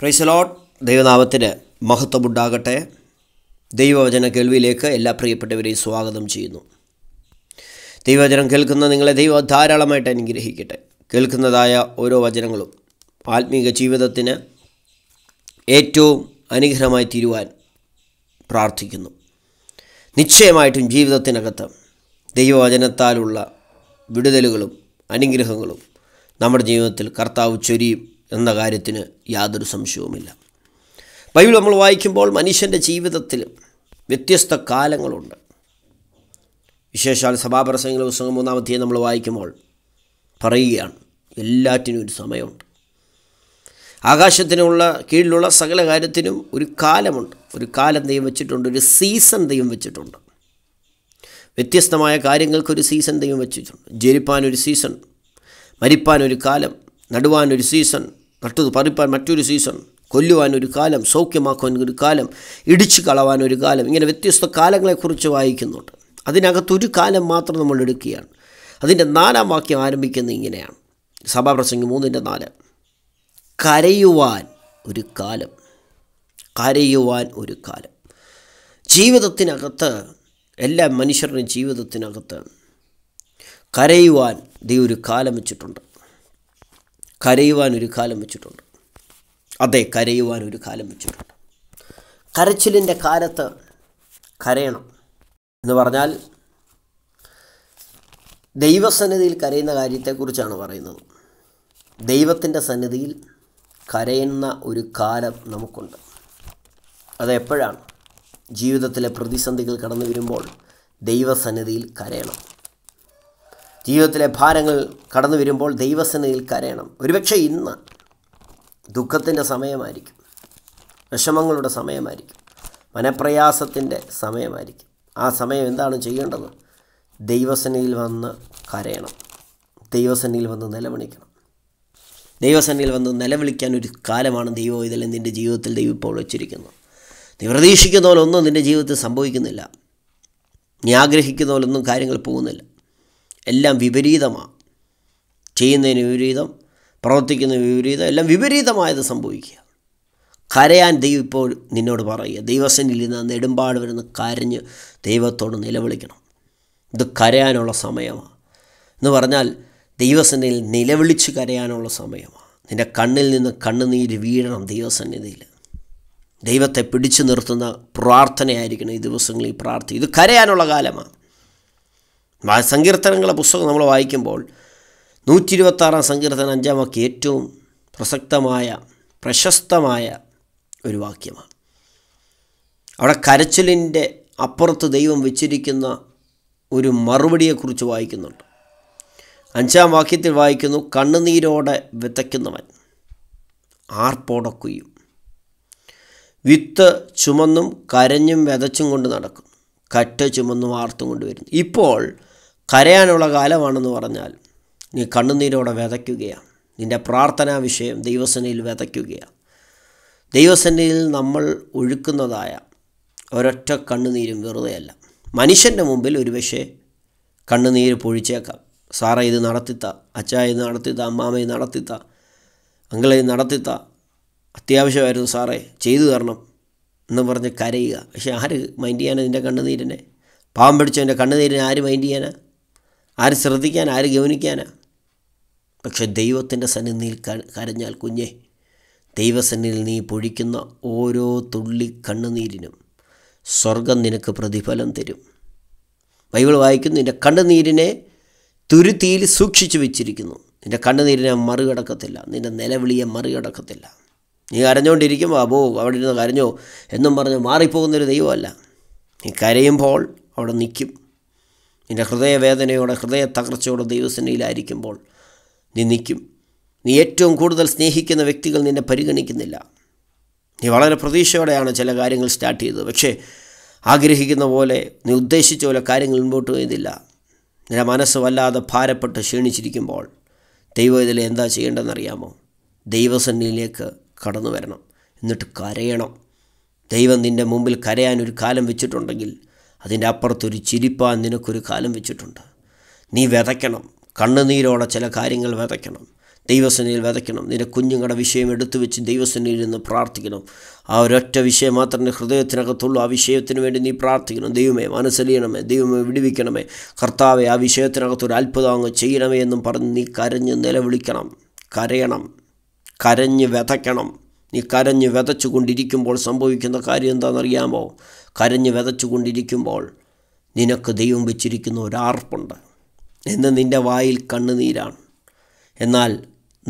പ്രൈസലോട്ട് ദൈവനാമത്തിന് മഹത്വമുണ്ടാകട്ടെ ദൈവവചന കേൾവിയിലേക്ക് എല്ലാ പ്രിയപ്പെട്ടവരെയും സ്വാഗതം ചെയ്യുന്നു ദൈവവചനം കേൾക്കുന്ന നിങ്ങളെ ദൈവം ധാരാളമായിട്ട് അനുഗ്രഹിക്കട്ടെ കേൾക്കുന്നതായ ഓരോ വചനങ്ങളും ആത്മീക ജീവിതത്തിന് ഏറ്റവും അനുഗ്രഹമായി തീരുവാൻ പ്രാർത്ഥിക്കുന്നു നിശ്ചയമായിട്ടും ജീവിതത്തിനകത്ത് ദൈവവചനത്താലുള്ള വിടുതലുകളും അനുഗ്രഹങ്ങളും നമ്മുടെ ജീവിതത്തിൽ കർത്താവ് ചൊരിയും എന്ന കാര്യത്തിന് യാതൊരു സംശയവുമില്ല ബൈബിൾ നമ്മൾ വായിക്കുമ്പോൾ മനുഷ്യൻ്റെ ജീവിതത്തിൽ വ്യത്യസ്ത കാലങ്ങളുണ്ട് വിശേഷാൽ സഭാപ്രസംഗ പുസ്തകം മൂന്നാമത്തെ നമ്മൾ വായിക്കുമ്പോൾ പറയുകയാണ് എല്ലാറ്റിനും ഒരു സമയമുണ്ട് ആകാശത്തിനുള്ള കീഴിലുള്ള സകല കാര്യത്തിനും ഒരു കാലമുണ്ട് ഒരു കാലം ദൈവം വെച്ചിട്ടുണ്ട് ഒരു സീസൺ ദൈവം വെച്ചിട്ടുണ്ട് വ്യത്യസ്തമായ കാര്യങ്ങൾക്കൊരു സീസൺ ദൈവം വെച്ചിട്ടുണ്ട് ജരിപ്പാനൊരു സീസൺ മരിപ്പാനൊരു കാലം നടുവാനൊരു സീസൺ നട്ടത് പറിപ്പാൻ മറ്റൊരു സീസൺ കൊല്ലുവാൻ ഒരു കാലം സൗഖ്യമാക്കുവാൻ ഒരു കാലം ഇടിച്ചു കളവാൻ ഒരു കാലം ഇങ്ങനെ വ്യത്യസ്ത കാലങ്ങളെക്കുറിച്ച് വായിക്കുന്നുണ്ട് അതിനകത്തൊരു കാലം മാത്രം നമ്മൾ എടുക്കുകയാണ് അതിൻ്റെ നാലാം വാക്യം ആരംഭിക്കുന്നത് ഇങ്ങനെയാണ് സഭാപ്രസംഗി മൂന്നിൻ്റെ നാല് കരയുവാൻ ഒരു കാലം കരയുവാൻ ഒരു കാലം ജീവിതത്തിനകത്ത് എല്ലാ മനുഷ്യരുടെയും ജീവിതത്തിനകത്ത് കരയുവാൻ ദൈവം ഒരു കാലം വെച്ചിട്ടുണ്ട് കരയുവാൻ ഒരു കാലം വെച്ചിട്ടുണ്ട് അതെ കരയുവാൻ ഒരു കാലം വെച്ചിട്ടുണ്ട് കരച്ചിലിൻ്റെ കാലത്ത് കരയണം എന്ന് പറഞ്ഞാൽ ദൈവസന്നിധിയിൽ കരയുന്ന കാര്യത്തെക്കുറിച്ചാണ് പറയുന്നത് ദൈവത്തിൻ്റെ സന്നിധിയിൽ കരയുന്ന ഒരു കാലം നമുക്കുണ്ട് അതെപ്പോഴാണ് ജീവിതത്തിലെ പ്രതിസന്ധികൾ കടന്നു വരുമ്പോൾ ദൈവസന്നിധിയിൽ കരയണം ജീവിതത്തിലെ ഭാരങ്ങൾ കടന്നു വരുമ്പോൾ ദൈവസന്നിധിയിൽ കരയണം ഒരുപക്ഷെ ഇന്ന് ദുഃഖത്തിൻ്റെ സമയമായിരിക്കും വിഷമങ്ങളുടെ സമയമായിരിക്കും മനപ്രയാസത്തിൻ്റെ സമയമായിരിക്കും ആ സമയം എന്താണ് ചെയ്യേണ്ടത് ദൈവസന്നിധിയിൽ വന്ന് കരയണം ദൈവസന്നിധിയിൽ വന്ന് നിലവിളിക്കണം ദൈവസന്നിധിയിൽ വന്ന് നിലവിളിക്കാൻ ഒരു കാലമാണ് ദൈവം ഇതെല്ലാം നിൻ്റെ ജീവിതത്തിൽ ദൈവം ഇപ്പോൾ വെച്ചിരിക്കുന്നു നീ പ്രതീക്ഷിക്കുന്ന ഒന്നും നിൻ്റെ ജീവിതത്തിൽ സംഭവിക്കുന്നില്ല നീ ആഗ്രഹിക്കുന്ന പോലൊന്നും കാര്യങ്ങൾ പോകുന്നില്ല എല്ലാം വിപരീതമാണ് ചെയ്യുന്നതിന് വിപരീതം പ്രവർത്തിക്കുന്ന വിപരീതം എല്ലാം വിപരീതമായത് സംഭവിക്കുക കരയാൻ ദൈവം ഇപ്പോൾ നിന്നോട് പറയുക ദൈവസനിൽ നിന്ന് നെടുമ്പാട് വരുന്ന കരഞ്ഞ് ദൈവത്തോട് നിലവിളിക്കണം ഇത് കരയാനുള്ള സമയമാണ് എന്ന് പറഞ്ഞാൽ ദൈവസന്നിധിയിൽ നിലവിളിച്ച് കരയാനുള്ള സമയമാണ് നിൻ്റെ കണ്ണിൽ നിന്ന് കണ്ണുനീര് വീഴണം ദൈവസന്നിധിയിൽ ദൈവത്തെ പിടിച്ചു നിർത്തുന്ന പ്രാർത്ഥനയായിരിക്കണം ഈ ദിവസങ്ങളിൽ പ്രാർത്ഥി ഇത് കരയാനുള്ള കാലമാണ് സങ്കീർത്തനങ്ങളുടെ പുസ്തകം നമ്മൾ വായിക്കുമ്പോൾ നൂറ്റി ഇരുപത്താറാം സങ്കീർത്തനം അഞ്ചാം വാക്യം ഏറ്റവും പ്രസക്തമായ പ്രശസ്തമായ ഒരു വാക്യമാണ് അവിടെ കരച്ചിലിൻ്റെ അപ്പുറത്ത് ദൈവം വെച്ചിരിക്കുന്ന ഒരു മറുപടിയെക്കുറിച്ച് വായിക്കുന്നുണ്ട് അഞ്ചാം വാക്യത്തിൽ വായിക്കുന്നു കണ്ണുനീരോടെ വിതയ്ക്കുന്നവൻ ആർപ്പോടക്കുയും വിത്ത് ചുമന്നും കരഞ്ഞും വിതച്ചും കൊണ്ട് നടക്കും കറ്റ ചുമന്നും ആർത്തും കൊണ്ട് വരുന്നു ഇപ്പോൾ കരയാനുള്ള കാലമാണെന്ന് പറഞ്ഞാൽ നീ കണ്ണുനീരോടെ വിതയ്ക്കുകയാണ് നിൻ്റെ പ്രാർത്ഥനാ വിഷയം ദൈവസേനയിൽ വിതയ്ക്കുകയാണ് ദൈവസേനയിൽ നമ്മൾ ഒഴുക്കുന്നതായ ഒരൊറ്റ കണ്ണുനീരും വെറുതെയല്ല മനുഷ്യൻ്റെ മുമ്പിൽ ഒരുപക്ഷെ കണ്ണുനീര് പൊഴിച്ചേക്കാം സാറേ ഇത് നടത്തിത്ത അച്ഛ ഇത് നടത്തിത്ത അമ്മാമ ഇത് നടത്തിത്ത അങ്കിളെ ഇത് നടത്തിത്ത അത്യാവശ്യമായിരുന്നു സാറേ ചെയ്തു തരണം എന്ന് പറഞ്ഞ് കരയുക പക്ഷേ ആര് മൈൻഡ് ചെയ്യാനാണ് നിൻ്റെ കണ്ണുനീരിനെ പാവം പിടിച്ചതിൻ്റെ കണ്ണുനീരിനെ ആര് മൈൻഡ് ചെയ്യാനാണ് ആര് ശ്രദ്ധിക്കാൻ ആര് ഗവനിക്കാനാ പക്ഷെ ദൈവത്തിൻ്റെ സന്നിധിയിൽ കരഞ്ഞാൽ കുഞ്ഞെ ദൈവസന്നിധിയിൽ നീ പൊഴിക്കുന്ന ഓരോ തുള്ളി കണ്ണുനീരിനും സ്വർഗം നിനക്ക് പ്രതിഫലം തരും ബൈബിൾ വായിക്കുന്നു നിൻ്റെ കണ്ണുനീരിനെ തുരുത്തിയിൽ സൂക്ഷിച്ചു വെച്ചിരിക്കുന്നു നിൻ്റെ കണ്ണുനീരിനെ മറികടക്കത്തില്ല നിൻ്റെ നിലവിളിയെ മറികടക്കത്തില്ല നീ കരഞ്ഞുകൊണ്ടിരിക്കുമ്പോൾ അപ്പോ അവിടെ ഇരുന്ന് കരഞ്ഞോ എന്നും പറഞ്ഞ് മാറിപ്പോകുന്നൊരു ദൈവമല്ല നീ കരയുമ്പോൾ അവിടെ നിൽക്കും നിൻ്റെ ഹൃദയവേദനയോടെ ഹൃദയ തകർച്ചയോടെ ദൈവസേനയിലായിരിക്കുമ്പോൾ നീ നിൽക്കും നീ ഏറ്റവും കൂടുതൽ സ്നേഹിക്കുന്ന വ്യക്തികൾ നിന്നെ പരിഗണിക്കുന്നില്ല നീ വളരെ പ്രതീക്ഷയോടെയാണ് ചില കാര്യങ്ങൾ സ്റ്റാർട്ട് ചെയ്തത് പക്ഷേ ആഗ്രഹിക്കുന്ന പോലെ നീ ഉദ്ദേശിച്ച പോലെ കാര്യങ്ങൾ മുൻപോട്ട് പോയതില്ല നിന്റെ മനസ്സ് വല്ലാതെ ഭാരപ്പെട്ട് ക്ഷീണിച്ചിരിക്കുമ്പോൾ ദൈവം ഇതിൽ എന്താ ചെയ്യേണ്ടതെന്നറിയാമോ ദൈവസന്നിയിലേക്ക് കടന്നു വരണം എന്നിട്ട് കരയണം ദൈവം നിൻ്റെ മുമ്പിൽ കരയാൻ ഒരു കാലം വെച്ചിട്ടുണ്ടെങ്കിൽ അതിൻ്റെ അപ്പുറത്തൊരു ചിരിപ്പാൻ നിനക്കൊരു കാലം വെച്ചിട്ടുണ്ട് നീ വിതയ്ക്കണം കണ്ണുനീരോടെ ചില കാര്യങ്ങൾ വിതയ്ക്കണം ദൈവസേനയിൽ വിതയ്ക്കണം നിന്റെ കുഞ്ഞുങ്ങളുടെ വിഷയം എടുത്തു വെച്ച് ദൈവസേനയിൽ നിന്ന് പ്രാർത്ഥിക്കണം ആ ഒരൊറ്റ വിഷയം മാത്രമേ ഹൃദയത്തിനകത്തുള്ളൂ ആ വിഷയത്തിന് വേണ്ടി നീ പ്രാർത്ഥിക്കണം ദൈവമേ മനസ്സലിയണമേ ദൈവമേ വിടിവിക്കണമേ കർത്താവെ ആ വിഷയത്തിനകത്തൊരു അത്ഭുതം അങ്ങ് ചെയ്യണമേ എന്നും പറഞ്ഞ് നീ കരഞ്ഞ് നിലവിളിക്കണം കരയണം കരഞ്ഞ് വിതയ്ക്കണം നീ കരഞ്ഞ് വിതച്ചു കൊണ്ടിരിക്കുമ്പോൾ സംഭവിക്കുന്ന കാര്യം എന്താണെന്നറിയാമോ കരഞ്ഞു വിതച്ചുകൊണ്ടിരിക്കുമ്പോൾ നിനക്ക് ദൈവം വെച്ചിരിക്കുന്ന ഒരാർപ്പുണ്ട് എന്ന് നിൻ്റെ വായിൽ കണ്ണുനീരാണ് എന്നാൽ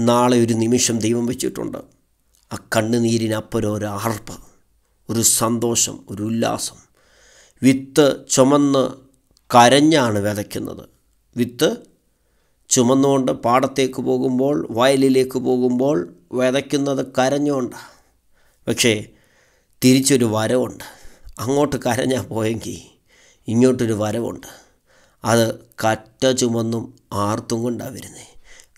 നാളെ ഒരു നിമിഷം ദൈവം വെച്ചിട്ടുണ്ട് ആ കണ്ണുനീരിനപ്പുറം ഒരു ആർപ്പ് ഒരു സന്തോഷം ഒരു ഉല്ലാസം വിത്ത് ചുമന്ന് കരഞ്ഞാണ് വിതയ്ക്കുന്നത് വിത്ത് ചുമന്നുകൊണ്ട് പാടത്തേക്ക് പോകുമ്പോൾ വയലിലേക്ക് പോകുമ്പോൾ വിതയ്ക്കുന്നത് കരഞ്ഞുകൊണ്ട് പക്ഷേ തിരിച്ചൊരു വരവുണ്ട് അങ്ങോട്ട് കരഞ്ഞാൽ പോയെങ്കിൽ ഇങ്ങോട്ടൊരു വരവുണ്ട് അത് കറ്റ ചുമന്നും ആർത്തും കൊണ്ടാണ് വരുന്നത്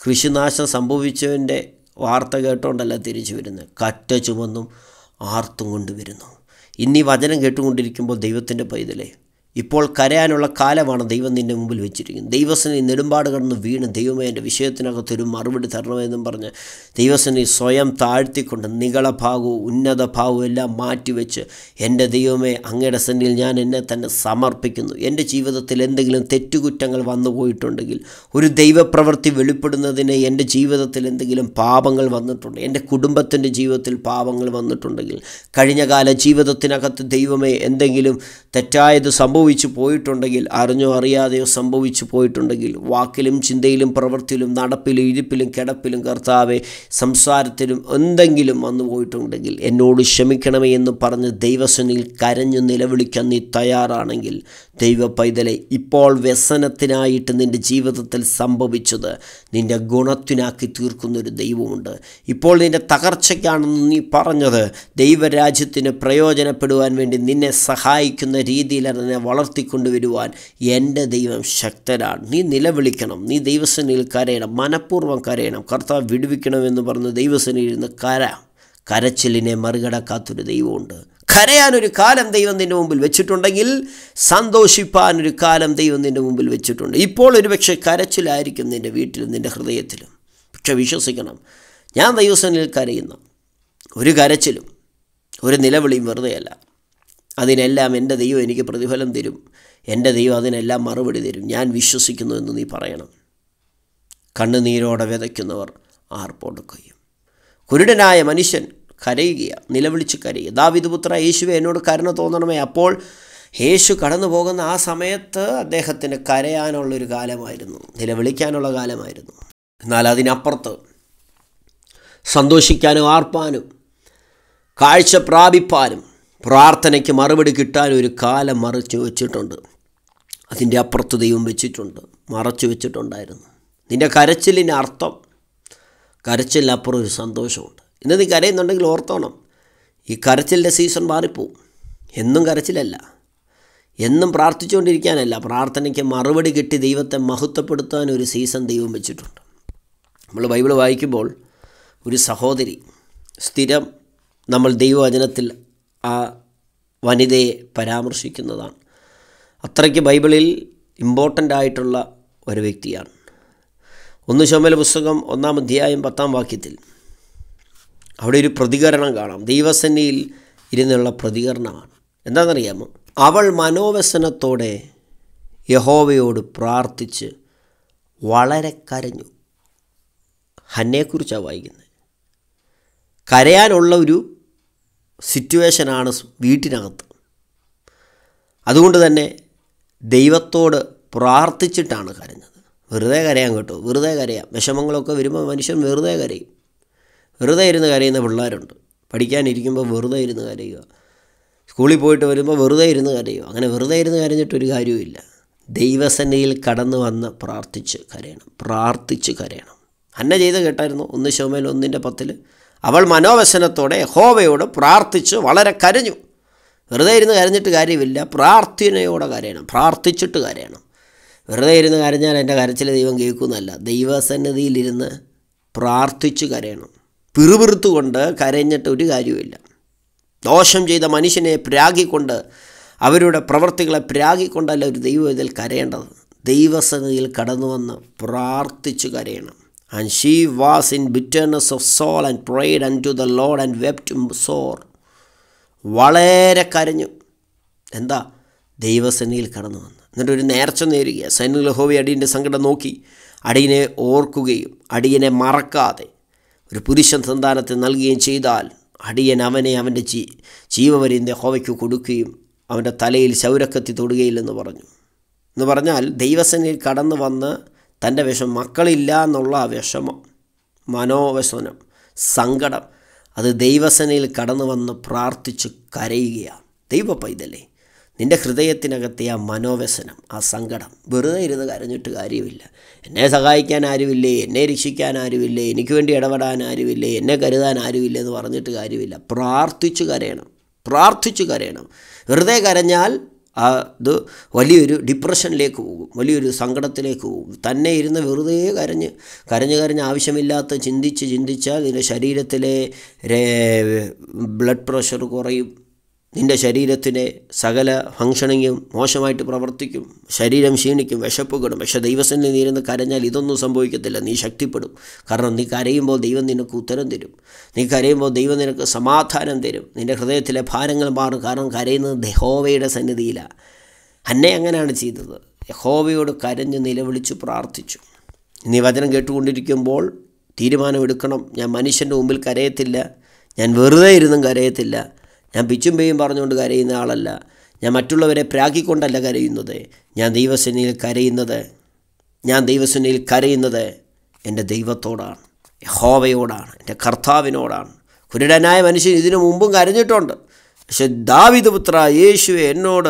കൃഷിനാശം സംഭവിച്ചവൻ്റെ വാർത്ത കേട്ടോണ്ടല്ല തിരിച്ചു വരുന്നത് കറ്റ ചുമന്നും ആർത്തും കൊണ്ട് വരുന്നു ഇന്നീ വചനം കേട്ടുകൊണ്ടിരിക്കുമ്പോൾ ദൈവത്തിൻ്റെ പൈതലേ ഇപ്പോൾ കരയാനുള്ള കാലമാണ് ദൈവം നിൻ്റെ മുമ്പിൽ വെച്ചിരിക്കുന്നത് ദൈവസനെ നെടുമ്പാട് കടന്ന് വീണ് ദൈവമേ എൻ്റെ വിഷയത്തിനകത്ത് ഒരു മറുപടി തരണമെന്നും പറഞ്ഞ് ദൈവസനെ സ്വയം താഴ്ത്തിക്കൊണ്ട് നികളഭാവവും ഉന്നത ഭാവവും എല്ലാം മാറ്റിവെച്ച് എൻ്റെ ദൈവമേ അങ്ങയുടെ സന്നിയിൽ ഞാൻ എന്നെ തന്നെ സമർപ്പിക്കുന്നു എൻ്റെ ജീവിതത്തിൽ എന്തെങ്കിലും തെറ്റുകുറ്റങ്ങൾ വന്നു പോയിട്ടുണ്ടെങ്കിൽ ഒരു ദൈവപ്രവൃത്തി വെളിപ്പെടുന്നതിന് എൻ്റെ ജീവിതത്തിൽ എന്തെങ്കിലും പാപങ്ങൾ വന്നിട്ടുണ്ട് എൻ്റെ കുടുംബത്തിൻ്റെ ജീവിതത്തിൽ പാപങ്ങൾ വന്നിട്ടുണ്ടെങ്കിൽ കഴിഞ്ഞകാല ജീവിതത്തിനകത്ത് ദൈവമേ എന്തെങ്കിലും തെറ്റായത് സംഭവം സംഭവിച്ചു പോയിട്ടുണ്ടെങ്കിൽ അറിഞ്ഞോ അറിയാതെയോ സംഭവിച്ചു പോയിട്ടുണ്ടെങ്കിൽ വാക്കിലും ചിന്തയിലും പ്രവൃത്തിയിലും നടപ്പിലും ഇരിപ്പിലും കിടപ്പിലും കർത്താവെ സംസാരത്തിലും എന്തെങ്കിലും വന്നു പോയിട്ടുണ്ടെങ്കിൽ എന്നോട് ക്ഷമിക്കണമേ എന്ന് പറഞ്ഞ് ദൈവസനിൽ കരഞ്ഞു നിലവിളിക്കാൻ നീ തയ്യാറാണെങ്കിൽ ദൈവ പൈതലെ ഇപ്പോൾ വ്യസനത്തിനായിട്ട് നിൻ്റെ ജീവിതത്തിൽ സംഭവിച്ചത് നിൻ്റെ ഗുണത്തിനാക്കി തീർക്കുന്നൊരു ദൈവമുണ്ട് ഇപ്പോൾ നിൻ്റെ തകർച്ചയ്ക്കാണെന്ന് നീ പറഞ്ഞത് ദൈവരാജ്യത്തിന് പ്രയോജനപ്പെടുവാൻ വേണ്ടി നിന്നെ സഹായിക്കുന്ന രീതിയിലാണ് വളർത്തിക്കൊണ്ടുവരുവാൻ എൻ്റെ ദൈവം ശക്തനാണ് നീ നിലവിളിക്കണം നീ ദൈവസേനയിൽ കരയണം മനഃപൂർവ്വം കരയണം കർത്താവ് വിടുവിക്കണമെന്ന് പറഞ്ഞ് ദൈവസേനയിൽ നിന്ന് കര കരച്ചിലിനെ മറികടക്കാത്തൊരു ദൈവമുണ്ട് കരയാനൊരു കാലം ദൈവം നിൻ്റെ മുമ്പിൽ വെച്ചിട്ടുണ്ടെങ്കിൽ സന്തോഷിപ്പാനൊരു കാലം ദൈവം നിൻ്റെ മുമ്പിൽ വെച്ചിട്ടുണ്ട് ഇപ്പോൾ ഒരുപക്ഷെ കരച്ചിലായിരിക്കും നിൻ്റെ വീട്ടിലും നിൻ്റെ ഹൃദയത്തിലും പക്ഷെ വിശ്വസിക്കണം ഞാൻ ദൈവസേനയിൽ കരയുന്ന ഒരു കരച്ചിലും ഒരു നിലവിളിയും വെറുതെയല്ല അതിനെല്ലാം എൻ്റെ ദൈവം എനിക്ക് പ്രതിഫലം തരും എൻ്റെ ദൈവം അതിനെല്ലാം മറുപടി തരും ഞാൻ വിശ്വസിക്കുന്നു എന്ന് നീ പറയണം കണ്ണുനീരോടെ വിതയ്ക്കുന്നവർ ആർപ്പോടക്കുകയും കുരുടനായ മനുഷ്യൻ കരയുക നിലവിളിച്ച് കരയുക ദാവിദുപുത്ര യേശുവെ എന്നോട് കരുണ തോന്നണമേ അപ്പോൾ യേശു കടന്നു പോകുന്ന ആ സമയത്ത് അദ്ദേഹത്തിന് കരയാനുള്ളൊരു കാലമായിരുന്നു നിലവിളിക്കാനുള്ള കാലമായിരുന്നു എന്നാൽ അതിനപ്പുറത്ത് സന്തോഷിക്കാനും ആർപ്പാനും കാഴ്ച പ്രാപിപ്പാനും പ്രാർത്ഥനയ്ക്ക് മറുപടി കിട്ടാൻ ഒരു കാലം മറച്ചു വെച്ചിട്ടുണ്ട് അതിൻ്റെ അപ്പുറത്ത് ദൈവം വെച്ചിട്ടുണ്ട് മറച്ചു വെച്ചിട്ടുണ്ടായിരുന്നു നിൻ്റെ കരച്ചിലിന് അർത്ഥം കരച്ചിലിനപ്പുറം ഒരു സന്തോഷമുണ്ട് ഇന്ന് നീ കരയുന്നുണ്ടെങ്കിൽ ഓർത്തോണം ഈ കരച്ചിലിൻ്റെ സീസൺ മാറിപ്പോവും എന്നും കരച്ചിലല്ല എന്നും പ്രാർത്ഥിച്ചുകൊണ്ടിരിക്കാനല്ല പ്രാർത്ഥനയ്ക്ക് മറുപടി കിട്ടി ദൈവത്തെ മഹത്വപ്പെടുത്താൻ ഒരു സീസൺ ദൈവം വെച്ചിട്ടുണ്ട് നമ്മൾ ബൈബിൾ വായിക്കുമ്പോൾ ഒരു സഹോദരി സ്ഥിരം നമ്മൾ ദൈവവചനത്തിൽ ആ വനിതയെ പരാമർശിക്കുന്നതാണ് അത്രയ്ക്ക് ബൈബിളിൽ ഇമ്പോർട്ടൻ്റ് ആയിട്ടുള്ള ഒരു വ്യക്തിയാണ് ഒന്ന് ചുമല പുസ്തകം ഒന്നാം അധ്യായം പത്താം വാക്യത്തിൽ അവിടെ ഒരു പ്രതികരണം കാണാം ദൈവസന്നിയിൽ ഇരുന്നുള്ള പ്രതികരണമാണ് എന്താണെന്നറിയാമോ അവൾ മനോവ്യസനത്തോടെ യഹോവയോട് പ്രാർത്ഥിച്ച് വളരെ കരഞ്ഞു ഹന്നയെക്കുറിച്ചാണ് വായിക്കുന്നത് കരയാനുള്ള ഒരു സിറ്റുവേഷനാണ് വീട്ടിനകത്ത് അതുകൊണ്ട് തന്നെ ദൈവത്തോട് പ്രാർത്ഥിച്ചിട്ടാണ് കരഞ്ഞത് വെറുതെ കരയാൻ കേട്ടോ വെറുതെ കരയാം വിഷമങ്ങളൊക്കെ വരുമ്പോൾ മനുഷ്യൻ വെറുതെ കരയും വെറുതെ ഇരുന്ന് കരയുന്ന പിള്ളേരുണ്ട് പഠിക്കാനിരിക്കുമ്പോൾ വെറുതെ ഇരുന്ന് കരയുക സ്കൂളിൽ പോയിട്ട് വരുമ്പോൾ വെറുതെ ഇരുന്ന് കരയുക അങ്ങനെ വെറുതെ ഇരുന്ന് കരഞ്ഞിട്ടൊരു കാര്യവുമില്ല ദൈവസന്നിയിൽ കടന്നു വന്ന് പ്രാർത്ഥിച്ച് കരയണം പ്രാർത്ഥിച്ച് കരയണം അന്ന ചെയ്ത് കേട്ടായിരുന്നു ഒന്ന് ശോമേൽ ഒന്നിൻ്റെ പത്തിൽ അവൾ മനോവസനത്തോടെ യഹോവയോട് പ്രാർത്ഥിച്ച് വളരെ കരഞ്ഞു വെറുതെ ഇരുന്ന് കരഞ്ഞിട്ട് കാര്യമില്ല പ്രാർത്ഥനയോടെ കരയണം പ്രാർത്ഥിച്ചിട്ട് കരയണം വെറുതെ ഇരുന്ന് കരഞ്ഞാൽ എൻ്റെ കരച്ചിൽ ദൈവം കേൾക്കുന്നല്ല ദൈവസന്നിധിയിലിരുന്ന് പ്രാർത്ഥിച്ച് കരയണം പിറുപിറുത്തുകൊണ്ട് കരഞ്ഞിട്ട് ഒരു കാര്യവുമില്ല ദോഷം ചെയ്ത മനുഷ്യനെ പ്രാഗിക്കൊണ്ട് അവരുടെ പ്രവർത്തികളെ പ്രാഗിക്കൊണ്ടല്ല ഒരു ദൈവം ഇതിൽ കരയേണ്ടത് ദൈവസന്നിധിയിൽ കടന്നു വന്ന് പ്രാർത്ഥിച്ചു കരയണം And she was in bitterness of soul and prayed unto the Lord and wept sore. വളരെ കരഞ്ഞു എന്താ ദൈവസന്നിയിൽ കടന്നു വന്നു എന്നിട്ട് ഒരു നേർച്ച നേരുക സൈനിക ലഹോവി അടിയൻ്റെ സങ്കടം നോക്കി അടിയനെ ഓർക്കുകയും അടിയനെ മറക്കാതെ ഒരു പുരുഷൻ സന്താനത്തെ നൽകുകയും ചെയ്താൽ അടിയൻ അവനെ അവൻ്റെ ജീ ജീവപര്യന്ത ഹോവയ്ക്ക് കൊടുക്കുകയും അവൻ്റെ തലയിൽ ശൗരക്കത്തി തൊടുകയില്ലെന്ന് പറഞ്ഞു എന്ന് പറഞ്ഞാൽ ദൈവസേനയിൽ കടന്നു വന്ന് തൻ്റെ വിഷമം മക്കളില്ല എന്നുള്ള ആ വിഷമം മനോവ്യസനം സങ്കടം അത് ദൈവസനയിൽ കടന്നു വന്ന് പ്രാർത്ഥിച്ച് കരയുകയാണ് ദൈവ പൈതലേ നിൻ്റെ ഹൃദയത്തിനകത്തെ ആ മനോവ്യസനം ആ സങ്കടം വെറുതെ ഇരുന്ന് കരഞ്ഞിട്ട് കാര്യമില്ല എന്നെ സഹായിക്കാൻ ആരുമില്ലേ എന്നെ രക്ഷിക്കാൻ ആരുമില്ലേ എനിക്ക് വേണ്ടി ഇടപെടാൻ ആരുമില്ലേ എന്നെ കരുതാൻ ആരുമില്ല എന്ന് പറഞ്ഞിട്ട് കാര്യമില്ല പ്രാർത്ഥിച്ചു കരയണം പ്രാർത്ഥിച്ചു കരയണം വെറുതെ കരഞ്ഞാൽ അത് വലിയൊരു ഡിപ്രഷനിലേക്ക് പോകും വലിയൊരു സങ്കടത്തിലേക്ക് പോകും തന്നെ ഇരുന്ന് വെറുതെ കരഞ്ഞ് കരഞ്ഞ് കരഞ്ഞ് ആവശ്യമില്ലാത്ത ചിന്തിച്ച് ചിന്തിച്ചാൽ ഇതിൻ്റെ ശരീരത്തിലെ ബ്ലഡ് പ്രഷർ കുറയും നിൻ്റെ ശരീരത്തിൻ്റെ സകല ഫങ്ഷണിങ്ങും മോശമായിട്ട് പ്രവർത്തിക്കും ശരീരം ക്ഷീണിക്കും വിശപ്പുകിടും പക്ഷേ ദൈവസന്നിധി നീരുന്ന് കരഞ്ഞാൽ ഇതൊന്നും സംഭവിക്കത്തില്ല നീ ശക്തിപ്പെടും കാരണം നീ കരയുമ്പോൾ ദൈവം നിനക്ക് ഉത്തരം തരും നീ കരയുമ്പോൾ ദൈവം നിനക്ക് സമാധാനം തരും നിൻ്റെ ഹൃദയത്തിലെ ഭാരങ്ങൾ മാറും കാരണം കരയുന്നത് യഹോവയുടെ സന്നിധിയിലാണ് അന്നെ അങ്ങനെയാണ് ചെയ്തത് യഹോവയോട് കരഞ്ഞ് നിലവിളിച്ച് പ്രാർത്ഥിച്ചു നീ വചനം കേട്ടുകൊണ്ടിരിക്കുമ്പോൾ തീരുമാനമെടുക്കണം ഞാൻ മനുഷ്യൻ്റെ മുമ്പിൽ കരയത്തില്ല ഞാൻ വെറുതെ ഇരുന്നും കരയത്തില്ല ഞാൻ പിച്ചും പെയ്യും പറഞ്ഞുകൊണ്ട് കരയുന്ന ആളല്ല ഞാൻ മറ്റുള്ളവരെ പ്രാഗിക്കൊണ്ടല്ല കരയുന്നത് ഞാൻ ദൈവസേനയിൽ കരയുന്നത് ഞാൻ ദൈവസേനയിൽ കരയുന്നത് എൻ്റെ ദൈവത്തോടാണ് ഹോവയോടാണ് എൻ്റെ കർത്താവിനോടാണ് കുരുടനായ മനുഷ്യൻ ഇതിനു മുമ്പും കരഞ്ഞിട്ടുണ്ട് പക്ഷെ ദാവിദ് പുത്ര യേശുവെ എന്നോട്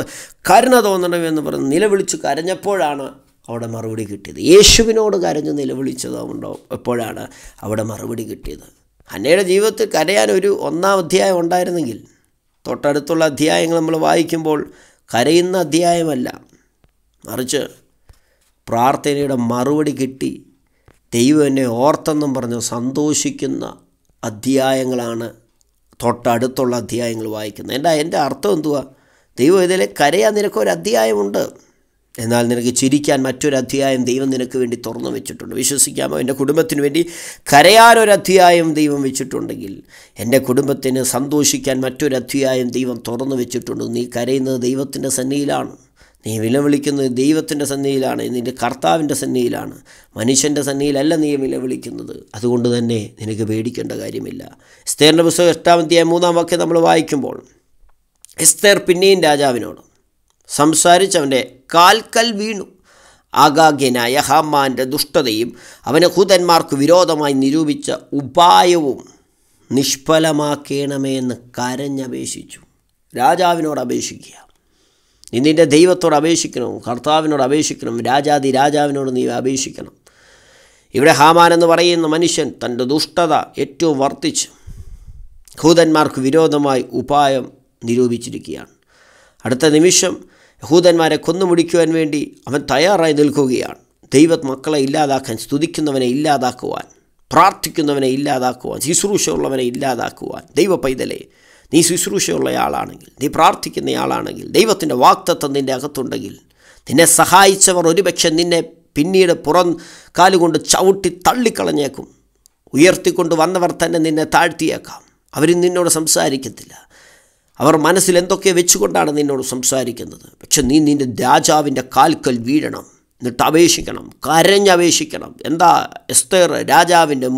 കരുണ തോന്നണമെന്ന് പറഞ്ഞ് നിലവിളിച്ച് കരഞ്ഞപ്പോഴാണ് അവിടെ മറുപടി കിട്ടിയത് യേശുവിനോട് കരഞ്ഞ് നിലവിളിച്ചതുണ്ടോ എപ്പോഴാണ് അവിടെ മറുപടി കിട്ടിയത് അന്നയുടെ ജീവിതത്തിൽ കരയാൻ ഒരു ഒന്നാം അധ്യായം ഉണ്ടായിരുന്നെങ്കിൽ തൊട്ടടുത്തുള്ള അധ്യായങ്ങൾ നമ്മൾ വായിക്കുമ്പോൾ കരയുന്ന അധ്യായമല്ല മറിച്ച് പ്രാർത്ഥനയുടെ മറുപടി കിട്ടി ദൈവം എന്നെ ഓർത്തെന്നും പറഞ്ഞ് സന്തോഷിക്കുന്ന അധ്യായങ്ങളാണ് തൊട്ടടുത്തുള്ള അധ്യായങ്ങൾ വായിക്കുന്നത് എൻ്റെ എൻ്റെ അർത്ഥം എന്തുവാ ദൈവം ഇതിൽ കരയാൻ നിനക്കൊരു അധ്യായമുണ്ട് എന്നാൽ നിനക്ക് ചിരിക്കാൻ മറ്റൊരു അധ്യായം ദൈവം നിനക്ക് വേണ്ടി തുറന്നു വെച്ചിട്ടുണ്ട് വിശ്വസിക്കാമോ എൻ്റെ കുടുംബത്തിന് വേണ്ടി കരയാൻ ഒരു അധ്യായം ദൈവം വെച്ചിട്ടുണ്ടെങ്കിൽ എൻ്റെ കുടുംബത്തിന് സന്തോഷിക്കാൻ മറ്റൊരു അധ്യായം ദൈവം തുറന്നു വെച്ചിട്ടുണ്ട് നീ കരയുന്നത് ദൈവത്തിൻ്റെ സന്നിയിലാണ് നീ വിലവിളിക്കുന്നത് ദൈവത്തിൻ്റെ സന്നിയിലാണ് നിൻ്റെ കർത്താവിൻ്റെ സന്നിയിലാണ് മനുഷ്യൻ്റെ സന്നിയിലല്ല നീ വിലവിളിക്കുന്നത് അതുകൊണ്ട് തന്നെ നിനക്ക് പേടിക്കേണ്ട കാര്യമില്ല എസ്തേറിൻ്റെ പുസ്തകം എട്ടാമത്തെ മൂന്നാം വാക്യം നമ്മൾ വായിക്കുമ്പോൾ എസ്തേർ പിന്നെയും രാജാവിനോട് സംസാരിച്ചവൻ്റെ കാൽക്കൽ വീണു ആഗാഗ്യനായ ഹമാൻ്റെ ദുഷ്ടതയും അവനെ ഹുതന്മാർക്ക് വിരോധമായി നിരൂപിച്ച ഉപായവും നിഷ്ഫലമാക്കണമേ എന്ന് കരഞ്ഞപേക്ഷിച്ചു രാജാവിനോട് അപേക്ഷിക്കുക നീ നിൻ്റെ ദൈവത്തോട് അപേക്ഷിക്കണം കർത്താവിനോട് അപേക്ഷിക്കണം രാജാതി രാജാവിനോട് നീ അപേക്ഷിക്കണം ഇവിടെ ഹാമാൻ എന്ന് പറയുന്ന മനുഷ്യൻ തൻ്റെ ദുഷ്ടത ഏറ്റവും വർദ്ധിച്ച് ഹൂതന്മാർക്ക് വിരോധമായി ഉപായം നിരൂപിച്ചിരിക്കുകയാണ് അടുത്ത നിമിഷം യഹൂദന്മാരെ കൊന്നുമുടിക്കുവാൻ വേണ്ടി അവൻ തയ്യാറായി നിൽക്കുകയാണ് ദൈവത് മക്കളെ ഇല്ലാതാക്കാൻ സ്തുതിക്കുന്നവനെ ഇല്ലാതാക്കുവാൻ പ്രാർത്ഥിക്കുന്നവനെ ഇല്ലാതാക്കുവാൻ ശുശ്രൂഷയുള്ളവനെ ഇല്ലാതാക്കുവാൻ ദൈവ പൈതലെ നീ ശുശ്രൂഷയുള്ളയാളാണെങ്കിൽ നീ പ്രാർത്ഥിക്കുന്നയാളാണെങ്കിൽ ദൈവത്തിൻ്റെ വാക്തത്വം നിൻ്റെ അകത്തുണ്ടെങ്കിൽ നിന്നെ സഹായിച്ചവർ ഒരുപക്ഷെ നിന്നെ പിന്നീട് പുറം കാലുകൊണ്ട് ചവിട്ടി തള്ളിക്കളഞ്ഞേക്കും ഉയർത്തിക്കൊണ്ട് വന്നവർ തന്നെ നിന്നെ താഴ്ത്തിയേക്കാം അവർ നിന്നോട് സംസാരിക്കത്തില്ല അവർ മനസ്സിൽ എന്തൊക്കെ വെച്ചുകൊണ്ടാണ് നിന്നോട് സംസാരിക്കുന്നത് പക്ഷെ നീ നിൻ്റെ രാജാവിൻ്റെ കാൽക്കൽ വീഴണം എന്നിട്ട് അപേക്ഷിക്കണം കരഞ്ഞപേക്ഷിക്കണം എന്താ എസ്തേർ രാജാവിൻ്റെ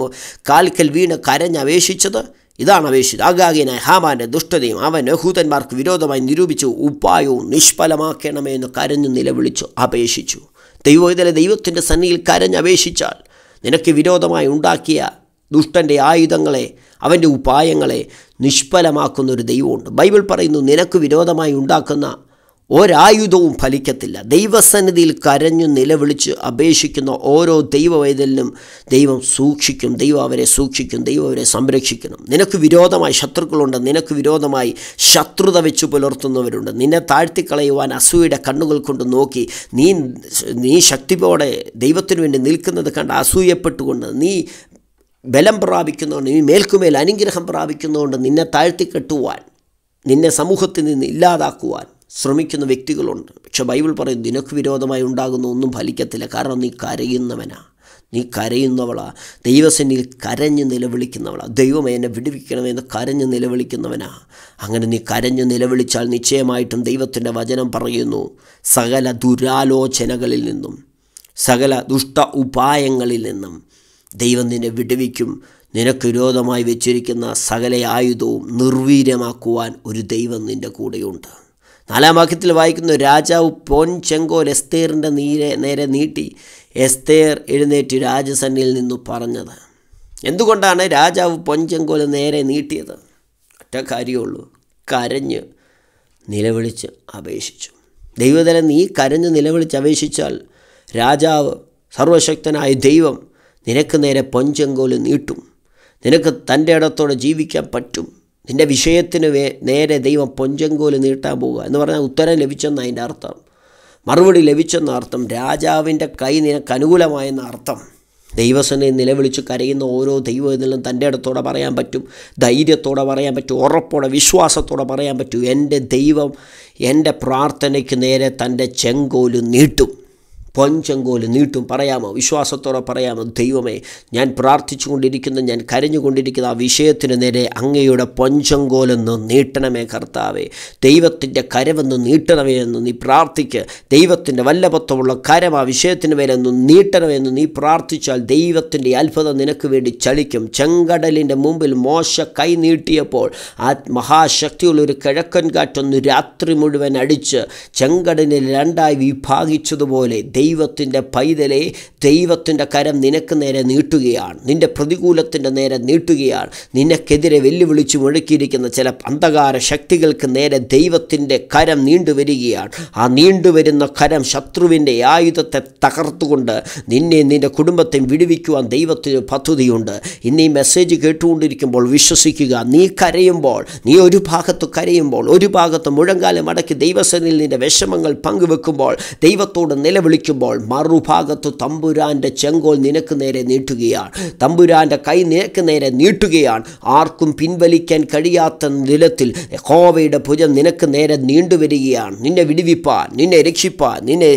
കാൽക്കൽ വീണ് കരഞ്ഞപേക്ഷിച്ചത് ഇതാണ് അപേക്ഷിച്ചത് ആഗാഗിനായ ഹാമാൻ്റെ ദുഷ്ടതയും അവൻ യഹൂദന്മാർക്ക് വിരോധമായി നിരൂപിച്ചു ഉപ്പായവും നിഷ്ഫലമാക്കണമേ എന്ന് കരഞ്ഞു നിലവിളിച്ചു അപേക്ഷിച്ചു ദൈവം ഇതിലെ ദൈവത്തിൻ്റെ സന്നിയിൽ കരഞ്ഞപേക്ഷിച്ചാൽ നിനക്ക് വിരോധമായി ഉണ്ടാക്കിയ ദുഷ്ടൻ്റെ ആയുധങ്ങളെ അവൻ്റെ ഉപായങ്ങളെ നിഷ്ഫലമാക്കുന്ന ഒരു ദൈവമുണ്ട് ബൈബിൾ പറയുന്നു നിനക്ക് വിരോധമായി ഉണ്ടാക്കുന്ന ഒരായുധവും ഫലിക്കത്തില്ല ദൈവസന്നിധിയിൽ കരഞ്ഞു നിലവിളിച്ച് അപേക്ഷിക്കുന്ന ഓരോ ദൈവവൈതലിനും ദൈവം സൂക്ഷിക്കും ദൈവം അവരെ സൂക്ഷിക്കും ദൈവം അവരെ സംരക്ഷിക്കണം നിനക്ക് വിരോധമായി ശത്രുക്കളുണ്ട് നിനക്ക് വിരോധമായി ശത്രുത വെച്ച് പുലർത്തുന്നവരുണ്ട് നിന്നെ താഴ്ത്തിക്കളയുവാൻ അസൂയുടെ കണ്ണുകൾ കൊണ്ട് നോക്കി നീ നീ ശക്തിയോടെ ദൈവത്തിനു വേണ്ടി നിൽക്കുന്നത് കണ്ട് അസൂയപ്പെട്ടുകൊണ്ട് നീ ബലം പ്രാപിക്കുന്നതുകൊണ്ട് നീ മേൽക്കുമേൽ അനുഗ്രഹം പ്രാപിക്കുന്നതുകൊണ്ട് നിന്നെ താഴ്ത്തിക്കെട്ടുവാൻ നിന്നെ സമൂഹത്തിൽ നിന്ന് ഇല്ലാതാക്കുവാൻ ശ്രമിക്കുന്ന വ്യക്തികളുണ്ട് പക്ഷെ ബൈബിൾ പറയും നിനക്ക് വിരോധമായി ഉണ്ടാകുന്ന ഒന്നും ഫലിക്കത്തില്ല കാരണം നീ കരയുന്നവനാ നീ കരയുന്നവളാ ദൈവസന്നിൽ കരഞ്ഞ് നിലവിളിക്കുന്നവളാ ദൈവം എന്നെ വിടുവിക്കണമെന്ന് കരഞ്ഞ് നിലവിളിക്കുന്നവനാ അങ്ങനെ നീ കരഞ്ഞ് നിലവിളിച്ചാൽ നിശ്ചയമായിട്ടും ദൈവത്തിൻ്റെ വചനം പറയുന്നു സകല ദുരാലോചനകളിൽ നിന്നും സകല ദുഷ്ട ഉപായങ്ങളിൽ നിന്നും ദൈവം നിന്നെ വിടുവിക്കും നിനക്ക് വിരോധമായി വെച്ചിരിക്കുന്ന സകല ആയുധവും നിർവീര്യമാക്കുവാൻ ഒരു ദൈവം നിൻ്റെ കൂടെയുണ്ട് നാലാം വാക്യത്തിൽ വായിക്കുന്ന രാജാവ് പോൻ ചെങ്കോൽ എസ്തേറിൻ്റെ നീരെ നേരെ നീട്ടി എസ്തേർ എഴുന്നേറ്റ് രാജസന്നിയിൽ നിന്നു പറഞ്ഞത് എന്തുകൊണ്ടാണ് രാജാവ് പൊൻചെങ്കോൽ നേരെ നീട്ടിയത് ഒറ്റ കാര്യമുള്ളൂ കരഞ്ഞ് നിലവിളിച്ച് അപേക്ഷിച്ചു ദൈവതലം നീ കരഞ്ഞ് നിലവിളിച്ച് അപേക്ഷിച്ചാൽ രാജാവ് സർവശക്തനായ ദൈവം നിനക്ക് നേരെ പൊഞ്ചെങ്കോല് നീട്ടും നിനക്ക് തൻ്റെ ഇടത്തോടെ ജീവിക്കാൻ പറ്റും നിൻ്റെ വിഷയത്തിന് വേ നേരെ ദൈവം പൊഞ്ചെങ്കോല് നീട്ടാൻ പോവുക എന്ന് പറഞ്ഞാൽ ഉത്തരം ലഭിച്ചെന്ന് അതിൻ്റെ അർത്ഥം മറുപടി ലഭിച്ചെന്ന അർത്ഥം രാജാവിൻ്റെ കൈ നിനക്ക് അനുകൂലമായെന്ന അർത്ഥം ദൈവസനെ നിലവിളിച്ച് കരയുന്ന ഓരോ ദൈവം ഇതിലും തൻ്റെ ഇടത്തോടെ പറയാൻ പറ്റും ധൈര്യത്തോടെ പറയാൻ പറ്റും ഉറപ്പോടെ വിശ്വാസത്തോടെ പറയാൻ പറ്റും എൻ്റെ ദൈവം എൻ്റെ പ്രാർത്ഥനയ്ക്ക് നേരെ തൻ്റെ ചെങ്കോല് നീട്ടും പൊഞ്ചങ്കോല് നീട്ടും പറയാമോ വിശ്വാസത്തോടെ പറയാമോ ദൈവമേ ഞാൻ പ്രാർത്ഥിച്ചുകൊണ്ടിരിക്കുന്ന ഞാൻ കരഞ്ഞുകൊണ്ടിരിക്കുന്ന ആ വിഷയത്തിന് നേരെ അങ്ങയുടെ പൊഞ്ചങ്കോലെന്ന് നീട്ടണമേ കർത്താവേ ദൈവത്തിൻ്റെ കരവെന്ന് നീട്ടണമേ എന്ന് നീ പ്രാർത്ഥിക്ക് ദൈവത്തിൻ്റെ വല്ലഭത്വമുള്ള കരം ആ വിഷയത്തിന് മേലെന്ന് നീട്ടണമേ എന്ന് നീ പ്രാർത്ഥിച്ചാൽ ദൈവത്തിൻ്റെ അത്ഭുതം നിനക്ക് വേണ്ടി ചലിക്കും ചെങ്കടലിൻ്റെ മുമ്പിൽ മോശ കൈ നീട്ടിയപ്പോൾ ആ മഹാശക്തിയുള്ള ഒരു കിഴക്കൻ കാറ്റൊന്ന് രാത്രി മുഴുവൻ അടിച്ച് ചെങ്കടലിനെ രണ്ടായി വിഭാഗിച്ചതുപോലെ ദൈവത്തിൻ്റെ പൈതലെ ദൈവത്തിൻ്റെ കരം നിനക്ക് നേരെ നീട്ടുകയാണ് നിൻ്റെ പ്രതികൂലത്തിൻ്റെ നേരെ നീട്ടുകയാണ് നിനക്കെതിരെ വെല്ലുവിളിച്ച് മുഴക്കിയിരിക്കുന്ന ചില അന്ധകാര ശക്തികൾക്ക് നേരെ ദൈവത്തിൻ്റെ കരം നീണ്ടുവരികയാണ് ആ നീണ്ടുവരുന്ന കരം ശത്രുവിൻ്റെ ആയുധത്തെ തകർത്തുകൊണ്ട് നിന്നെ നിൻ്റെ കുടുംബത്തെ വിടുവിക്കുവാൻ ദൈവത്തിന് പദ്ധതിയുണ്ട് ഇന്ന് ഈ മെസ്സേജ് കേട്ടുകൊണ്ടിരിക്കുമ്പോൾ വിശ്വസിക്കുക നീ കരയുമ്പോൾ നീ ഒരു ഭാഗത്ത് കരയുമ്പോൾ ഒരു ഭാഗത്ത് മുഴങ്കാലം അടക്കി ദൈവസേനയിൽ നിൻ്റെ വിഷമങ്ങൾ പങ്കുവെക്കുമ്പോൾ ദൈവത്തോട് നിലവിളിക്കും ഇരിക്കുമ്പോൾ മറുഭാഗത്ത് തമ്പുരാൻ്റെ ചെങ്കോൽ നിനക്ക് നേരെ നീട്ടുകയാണ് തമ്പുരാൻ്റെ കൈ നിനക്ക് നേരെ നീട്ടുകയാണ് ആർക്കും പിൻവലിക്കാൻ കഴിയാത്ത നിലത്തിൽ ഹോവയുടെ ഭുജം നിനക്ക് നേരെ നീണ്ടുവരികയാണ് നിന്നെ വിടുവിപ്പാൻ നിന്നെ രക്ഷിപ്പാൻ നിന്നെ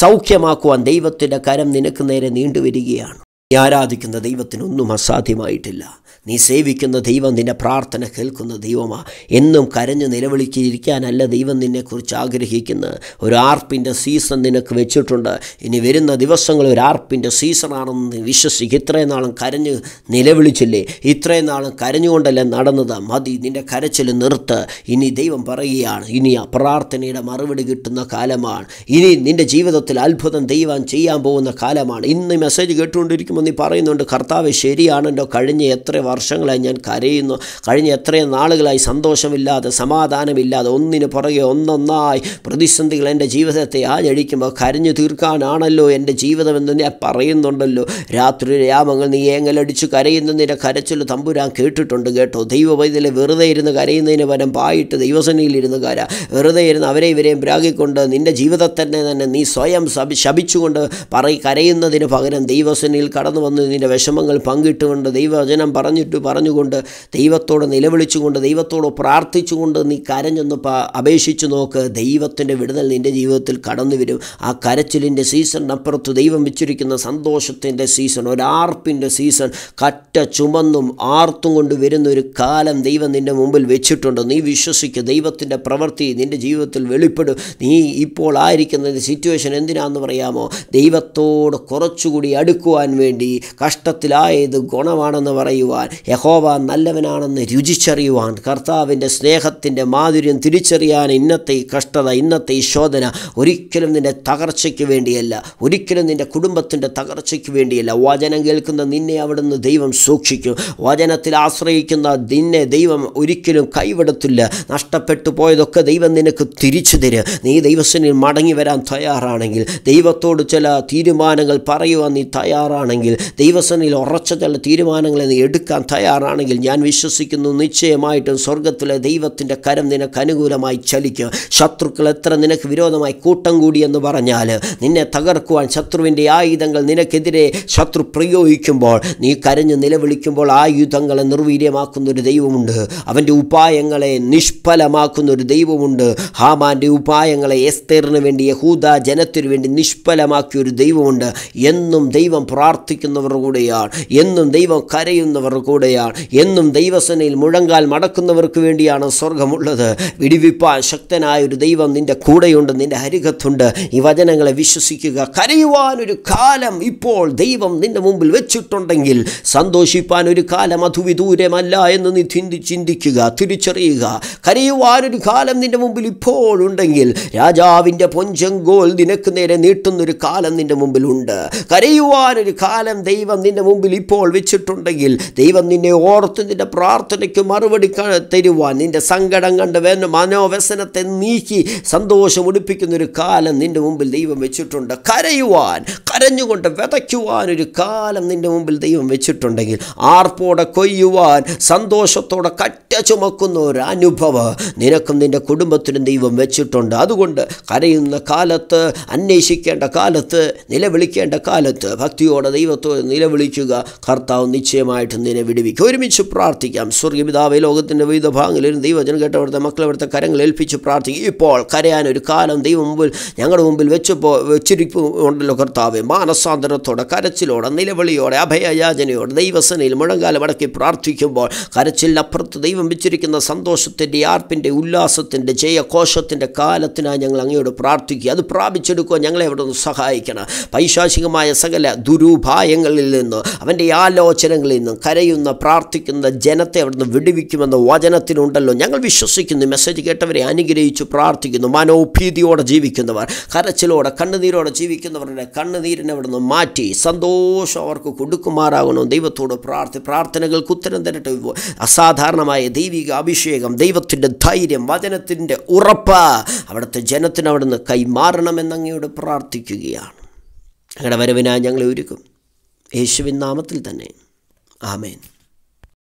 സൗഖ്യമാക്കുവാൻ ദൈവത്തിൻ്റെ കരം നിനക്ക് നേരെ നീണ്ടുവരികയാണ് നീ ആരാധിക്കുന്ന ദൈവത്തിനൊന്നും അസാധ്യമായിട്ടില്ല നീ സേവിക്കുന്ന ദൈവം നിന്നെ പ്രാർത്ഥന കേൾക്കുന്ന ദൈവമാ എന്നും കരഞ്ഞു നിലവിളിക്കിരിക്കാനല്ല ദൈവം നിന്നെക്കുറിച്ച് ആഗ്രഹിക്കുന്നത് ഒരു ആർപ്പിൻ്റെ സീസൺ നിനക്ക് വെച്ചിട്ടുണ്ട് ഇനി വരുന്ന ദിവസങ്ങൾ ഒരു ആർപ്പിൻ്റെ സീസണാണെന്ന് വിശ്വസിക്കുക ഇത്രയും നാളും കരഞ്ഞ് നിലവിളിച്ചില്ലേ ഇത്രയും നാളും കരഞ്ഞുകൊണ്ടല്ലേ നടന്നത് മതി നിൻ്റെ കരച്ചിൽ നിർത്ത് ഇനി ദൈവം പറയുകയാണ് ഇനി ആ പ്രാർത്ഥനയുടെ മറുപടി കിട്ടുന്ന കാലമാണ് ഇനി നിൻ്റെ ജീവിതത്തിൽ അത്ഭുതം ദൈവം ചെയ്യാൻ പോകുന്ന കാലമാണ് ഇന്ന് മെസ്സേജ് കേട്ടുകൊണ്ടിരിക്കുമ്പോൾ തോന്നി പറയുന്നുണ്ട് കർത്താവ് ശരിയാണല്ലോ കഴിഞ്ഞ എത്ര വർഷങ്ങളായി ഞാൻ കരയുന്നു കഴിഞ്ഞ എത്രയും നാളുകളായി സന്തോഷമില്ലാതെ സമാധാനമില്ലാതെ ഒന്നിന് പുറകെ ഒന്നൊന്നായി പ്രതിസന്ധികൾ എൻ്റെ ജീവിതത്തെ ആഞ്ഞഴിക്കുമ്പോൾ കരഞ്ഞു തീർക്കാനാണല്ലോ എൻ്റെ ജീവിതമെന്ന് ഞാൻ പറയുന്നുണ്ടല്ലോ രാത്രി രാമങ്ങൾ നീ ഏങ്ങലടിച്ചു കരയുന്ന നിന്റെ കരച്ചിൽ തമ്പുരാൻ കേട്ടിട്ടുണ്ട് കേട്ടോ ദൈവവൈദ്യലെ വെറുതെ ഇരുന്ന് കരയുന്നതിന് വരം പായിട്ട് ദൈവസനയിലിരുന്ന് കര വെറുതെ ഇരുന്ന് അവരെ ഇവരെയും പ്രാഗിക്കൊണ്ട് നിൻ്റെ ജീവിതത്തെ തന്നെ തന്നെ നീ സ്വയം ശപിച്ചുകൊണ്ട് പറ കരയുന്നതിന് പകരം ദൈവസനയിൽ കടന്നു കടന്നു വന്ന് നിൻ്റെ വിഷമങ്ങൾ പങ്കിട്ടുകൊണ്ട് ദൈവവചനം പറഞ്ഞിട്ട് പറഞ്ഞുകൊണ്ട് ദൈവത്തോട് നിലവിളിച്ചുകൊണ്ട് ദൈവത്തോട് പ്രാർത്ഥിച്ചുകൊണ്ട് നീ കരഞ്ഞൊന്ന് അപേക്ഷിച്ചു നോക്ക് ദൈവത്തിൻ്റെ വിടുതൽ നിൻ്റെ ജീവിതത്തിൽ കടന്നു വരും ആ കരച്ചിലിൻ്റെ സീസണിനപ്പുറത്ത് ദൈവം വെച്ചിരിക്കുന്ന സന്തോഷത്തിൻ്റെ സീസൺ ഒരാർപ്പിൻ്റെ സീസൺ കറ്റ ചുമന്നും ആർത്തും കൊണ്ട് വരുന്ന ഒരു കാലം ദൈവം നിൻ്റെ മുമ്പിൽ വെച്ചിട്ടുണ്ട് നീ വിശ്വസിക്കുക ദൈവത്തിൻ്റെ പ്രവൃത്തി നിൻ്റെ ജീവിതത്തിൽ വെളിപ്പെടും നീ ഇപ്പോൾ ആയിരിക്കുന്ന സിറ്റുവേഷൻ എന്തിനാണെന്ന് പറയാമോ ദൈവത്തോട് കുറച്ചുകൂടി അടുക്കുവാൻ വേണ്ടി വേണ്ടി കഷ്ടത്തിലായത് ഗുണമാണെന്ന് പറയുവാൻ യഹോവ നല്ലവനാണെന്ന് രുചിച്ചറിയുവാൻ കർത്താവിൻ്റെ സ്നേഹത്തിൻ്റെ മാധുര്യം തിരിച്ചറിയാൻ ഇന്നത്തെ ഈ കഷ്ടത ഇന്നത്തെ ഈ ശോധന ഒരിക്കലും നിൻ്റെ തകർച്ചയ്ക്ക് വേണ്ടിയല്ല ഒരിക്കലും നിൻ്റെ കുടുംബത്തിൻ്റെ തകർച്ചയ്ക്ക് വേണ്ടിയല്ല വചനം കേൾക്കുന്ന നിന്നെ അവിടുന്ന് ദൈവം സൂക്ഷിക്കും വചനത്തിൽ ആശ്രയിക്കുന്ന നിന്നെ ദൈവം ഒരിക്കലും കൈവിടത്തില്ല നഷ്ടപ്പെട്ടു പോയതൊക്കെ ദൈവം നിനക്ക് തിരിച്ചു തരും നീ ദൈവസ്വനിൽ മടങ്ങി വരാൻ തയ്യാറാണെങ്കിൽ ദൈവത്തോട് ചില തീരുമാനങ്ങൾ പറയുവാൻ നീ തയ്യാറാണെങ്കിൽ തയ്യാറാണെങ്കിൽ ദൈവസനിൽ ഉറച്ചതുള്ള തീരുമാനങ്ങൾ നീ എടുക്കാൻ തയ്യാറാണെങ്കിൽ ഞാൻ വിശ്വസിക്കുന്നു നിശ്ചയമായിട്ടും സ്വർഗത്തിലെ ദൈവത്തിൻ്റെ കരം നിനക്ക് അനുകൂലമായി ചലിക്കും ശത്രുക്കൾ എത്ര നിനക്ക് വിരോധമായി കൂട്ടം കൂടിയെന്ന് എന്ന് പറഞ്ഞാൽ നിന്നെ തകർക്കുവാൻ ശത്രുവിൻ്റെ ആയുധങ്ങൾ നിനക്കെതിരെ ശത്രു പ്രയോഗിക്കുമ്പോൾ നീ കരഞ്ഞ് നിലവിളിക്കുമ്പോൾ ആയുധങ്ങളെ നിർവീര്യമാക്കുന്ന ഒരു ദൈവമുണ്ട് അവൻ്റെ ഉപായങ്ങളെ നിഷ്ഫലമാക്കുന്ന ഒരു ദൈവമുണ്ട് ഹാമാൻ്റെ ഉപായങ്ങളെ എസ്തേറിന് വേണ്ടി യഹൂദ ജനത്തിനു വേണ്ടി നിഷ്ഫലമാക്കിയ ഒരു ദൈവമുണ്ട് എന്നും ദൈവം പ്രാർത്ഥിക്കും പ്രാർത്ഥിക്കുന്നവർ കൂടെയാണ് എന്നും ദൈവം കരയുന്നവർ കൂടെയാണ് എന്നും ദൈവസനയിൽ മുഴങ്കാൽ മടക്കുന്നവർക്ക് വേണ്ടിയാണ് സ്വർഗമുള്ളത് വിടിവിപ്പാൻ ശക്തനായ ഒരു ദൈവം നിൻ്റെ കൂടെയുണ്ട് നിൻ്റെ ഹരികത്തുണ്ട് ഈ വചനങ്ങളെ വിശ്വസിക്കുക കരയുവാനൊരു കാലം ഇപ്പോൾ ദൈവം നിൻ്റെ മുമ്പിൽ വെച്ചിട്ടുണ്ടെങ്കിൽ സന്തോഷിപ്പാൻ ഒരു കാലം അതുവിദൂരമല്ല എന്ന് നീ ചിന്തി ചിന്തിക്കുക തിരിച്ചറിയുക കരയുവാനൊരു കാലം നിൻ്റെ മുമ്പിൽ ഇപ്പോൾ ഉണ്ടെങ്കിൽ രാജാവിൻ്റെ പൊഞ്ചങ്കോൽ നിനക്ക് നേരെ നീട്ടുന്നൊരു കാലം നിൻ്റെ മുമ്പിലുണ്ട് കരയുവാനൊരു കാലം കാലം ദൈവം നിൻ്റെ മുമ്പിൽ ഇപ്പോൾ വെച്ചിട്ടുണ്ടെങ്കിൽ ദൈവം നിന്നെ ഓർത്ത് നിൻ്റെ പ്രാർത്ഥനയ്ക്ക് മറുപടി തരുവാൻ നിൻ്റെ സങ്കടം കണ്ട് വേന മനോവ്യസനത്തെ നീക്കി സന്തോഷം ഉടിപ്പിക്കുന്ന ഒരു കാലം നിൻ്റെ മുമ്പിൽ ദൈവം വെച്ചിട്ടുണ്ട് കരയുവാൻ കരഞ്ഞുകൊണ്ട് വിതയ്ക്കുവാൻ ഒരു കാലം നിൻ്റെ മുമ്പിൽ ദൈവം വെച്ചിട്ടുണ്ടെങ്കിൽ ആർപ്പോടെ കൊയ്യുവാൻ സന്തോഷത്തോടെ കറ്റ ചുമക്കുന്ന ഒരു അനുഭവം നിനക്കും നിൻ്റെ കുടുംബത്തിനും ദൈവം വെച്ചിട്ടുണ്ട് അതുകൊണ്ട് കരയുന്ന കാലത്ത് അന്വേഷിക്കേണ്ട കാലത്ത് നിലവിളിക്കേണ്ട കാലത്ത് ഭക്തിയോടെ ദൈവം ദൈവത്തോട് നിലവിളിക്കുക കർത്താവ് നിശ്ചയമായിട്ട് നിന്നെ വിടുവിക്കുക ഒരുമിച്ച് പ്രാർത്ഥിക്കാം സ്വർഗപിതാവെ ലോകത്തിൻ്റെ വിവിധ ഭാഗങ്ങളിലും ദൈവജനം കേട്ടവിടുത്തെ മക്കളവിടുത്തെ കരങ്ങൾ ഏൽപ്പിച്ച് പ്രാർത്ഥിക്കുക ഇപ്പോൾ കരയാൻ ഒരു കാലം ദൈവം മുമ്പിൽ ഞങ്ങളുടെ മുമ്പിൽ വെച്ചപ്പോൾ വെച്ചിരിപ്പ് ഉണ്ടല്ലോ മാനസാന്തരത്തോടെ കരച്ചിലോടെ നിലവിളിയോടെ അഭയയാചനയോടെ ദൈവസനയിൽ മുഴങ്കാലം അടക്കി പ്രാർത്ഥിക്കുമ്പോൾ കരച്ചിലിനപ്പുറത്ത് ദൈവം വെച്ചിരിക്കുന്ന സന്തോഷത്തിൻ്റെ ആർപ്പിൻ്റെ ഉല്ലാസത്തിൻ്റെ ജയകോശത്തിൻ്റെ കാലത്തിനായി ഞങ്ങൾ അങ്ങയോട് പ്രാർത്ഥിക്കുക അത് പ്രാപിച്ചെടുക്കുക ഞങ്ങളെ അവിടെ നിന്ന് സഹായിക്കണം പൈശാചികമായ സകല ദുരൂഭായ അഭിപ്രായങ്ങളിൽ നിന്നും അവൻ്റെ ആലോചനകളിൽ നിന്നും കരയുന്ന പ്രാർത്ഥിക്കുന്ന ജനത്തെ അവിടുന്ന് വിടുവിക്കുമെന്ന വചനത്തിനുണ്ടല്ലോ ഞങ്ങൾ വിശ്വസിക്കുന്നു മെസ്സേജ് കേട്ടവരെ അനുഗ്രഹിച്ചു പ്രാർത്ഥിക്കുന്നു മനോഭീതിയോടെ ജീവിക്കുന്നവർ കരച്ചിലോടെ കണ്ണുനീരോടെ ജീവിക്കുന്നവരുടെ കണ്ണുനീരിനെ അവിടുന്ന് മാറ്റി സന്തോഷം അവർക്ക് കൊടുക്കുമാറാകണം ദൈവത്തോട് പ്രാർത്ഥി പ്രാർത്ഥനകൾക്ക് ഉത്തരം തരട്ടെ അസാധാരണമായ ദൈവിക അഭിഷേകം ദൈവത്തിൻ്റെ ധൈര്യം വചനത്തിൻ്റെ ഉറപ്പ് അവിടുത്തെ ജനത്തിന് അവിടുന്ന് കൈമാറണമെന്നങ്ങയോട് പ്രാർത്ഥിക്കുകയാണ് ഞങ്ങളുടെ വരവിനാ ഞങ്ങളെ ഒരുക്കും യേശുവിൻ നാമത്തിൽ തന്നെ ആമേൻ